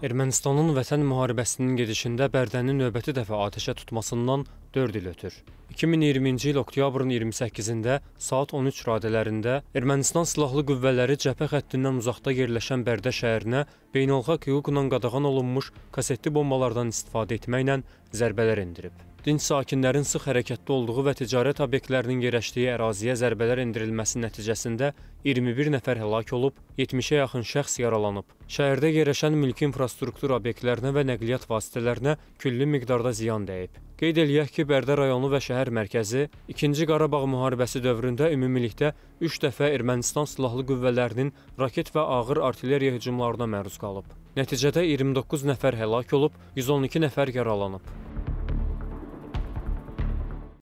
Ermənistanın vətən müharibəsinin gedişində Bərdənin növbəti dəfə atəşə tutmasından 4 il ötür. 2020-ci il oktyabrın 28-də saat 13 radələrində Ermənistan silahlı qüvvələri cəbhə xəttindən uzaqda yerləşən Bərdə şəhərinə beynəlxalq hüquqla qadağan olunmuş kasetli bombalardan istifadə etməklə zərbələr endirib. Dinc sakinlərin sıx hərəkətdə olduğu və ticarət obyektlərinin yerləşdiyi əraziyə zərbələr endirilməsi nəticəsində 21 nəfər həlak olub, 70-ə yaxın şəxs yaralanıb. Şəhərdə yerləşən mülki infrastruktur obyektlərinə və nəqliyyat vasitələrinə külli miqdarda ziyan dəyib. Qeyd eləyək ki, Bərdə rayonu və şəhər mərkəzi 2-ci Qarabağ müharibəsi dövründə ümumilikdə 3 dəfə Ermənistan silahlı qüvvələrinin raket və ağır artilleriya hücumlarına məruz qalıb. Nəticədə 29 nəfər həlak olub, 112 nəfər yaralanıb.